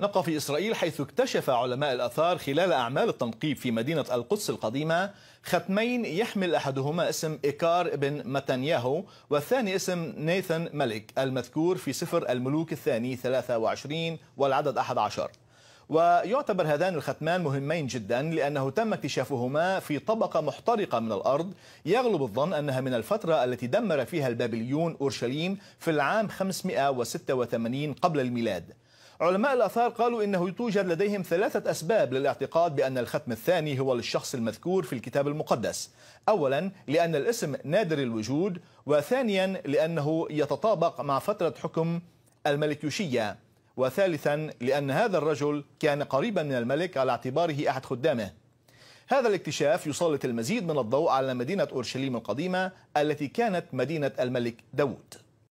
نبقى في إسرائيل حيث اكتشف علماء الأثار خلال أعمال التنقيب في مدينة القدس القديمة ختمين يحمل أحدهما اسم إيكار بن متنياهو والثاني اسم نيثن ملك المذكور في سفر الملوك الثاني 23 والعدد 11 ويعتبر هذان الختمان مهمين جدا لأنه تم اكتشافهما في طبقة محترقة من الأرض يغلب الظن أنها من الفترة التي دمر فيها البابليون أورشليم في العام 586 قبل الميلاد علماء الآثار قالوا إنه توجد لديهم ثلاثة أسباب للاعتقاد بأن الختم الثاني هو للشخص المذكور في الكتاب المقدس أولا لأن الاسم نادر الوجود وثانيا لأنه يتطابق مع فترة حكم الملكيوشية وثالثا لأن هذا الرجل كان قريبا من الملك على اعتباره أحد خدامه هذا الاكتشاف يسلط المزيد من الضوء على مدينة أورشليم القديمة التي كانت مدينة الملك داود